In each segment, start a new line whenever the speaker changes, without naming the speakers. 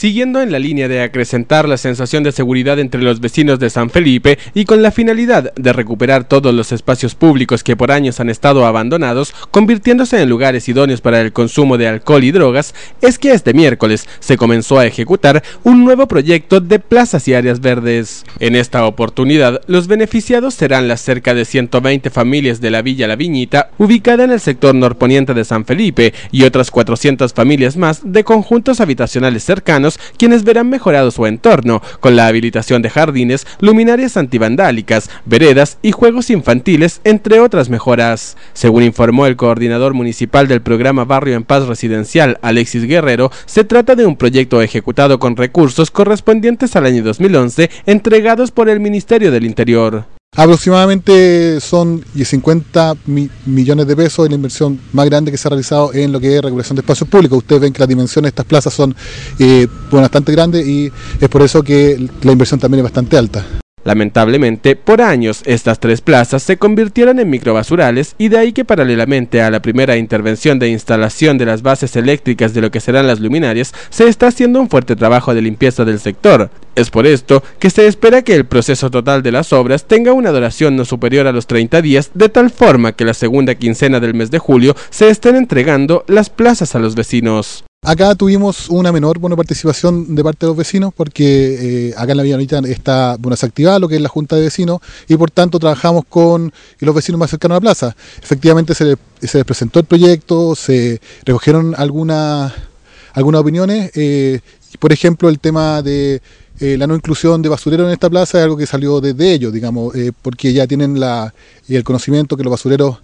Siguiendo en la línea de acrecentar la sensación de seguridad entre los vecinos de San Felipe y con la finalidad de recuperar todos los espacios públicos que por años han estado abandonados, convirtiéndose en lugares idóneos para el consumo de alcohol y drogas, es que este miércoles se comenzó a ejecutar un nuevo proyecto de plazas y áreas verdes. En esta oportunidad, los beneficiados serán las cerca de 120 familias de la Villa La Viñita, ubicada en el sector norponiente de San Felipe, y otras 400 familias más de conjuntos habitacionales cercanos quienes verán mejorado su entorno, con la habilitación de jardines, luminarias antivandálicas, veredas y juegos infantiles, entre otras mejoras. Según informó el coordinador municipal del programa Barrio en Paz Residencial, Alexis Guerrero, se trata de un proyecto ejecutado con recursos correspondientes al año 2011 entregados por el Ministerio del Interior.
Aproximadamente son 50 millones de pesos en la inversión más grande que se ha realizado en lo que es regulación de espacios públicos. Ustedes ven que las dimensiones de estas plazas son eh, bastante grandes y es por eso que la inversión también es bastante alta.
Lamentablemente, por años estas tres plazas se convirtieron en microbasurales y de ahí que paralelamente a la primera intervención de instalación de las bases eléctricas de lo que serán las luminarias, se está haciendo un fuerte trabajo de limpieza del sector. Es por esto que se espera que el proceso total de las obras tenga una duración no superior a los 30 días, de tal forma que la segunda quincena del mes de julio se estén entregando las plazas a los vecinos.
Acá tuvimos una menor participación de parte de los vecinos porque eh, acá en la Villa está bueno, desactivada lo que es la Junta de Vecinos y por tanto trabajamos con los vecinos más cercanos a la plaza. Efectivamente se les, presentó el proyecto, se recogieron algunas algunas opiniones. Eh, por ejemplo, el tema de eh, la no inclusión de basureros en esta plaza es algo que salió desde ellos, digamos, eh, porque ya tienen la, el conocimiento que los basureros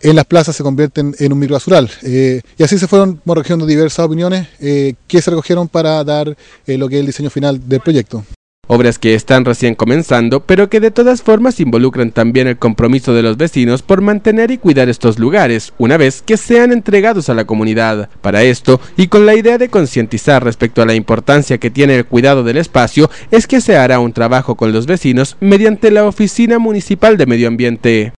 en las plazas se convierten en un microbasural. Eh, y así se fueron recogiendo diversas opiniones eh, que se recogieron para dar lo que es el diseño final del proyecto
obras que están recién comenzando, pero que de todas formas involucran también el compromiso de los vecinos por mantener y cuidar estos lugares, una vez que sean entregados a la comunidad. Para esto, y con la idea de concientizar respecto a la importancia que tiene el cuidado del espacio, es que se hará un trabajo con los vecinos mediante la Oficina Municipal de Medio Ambiente.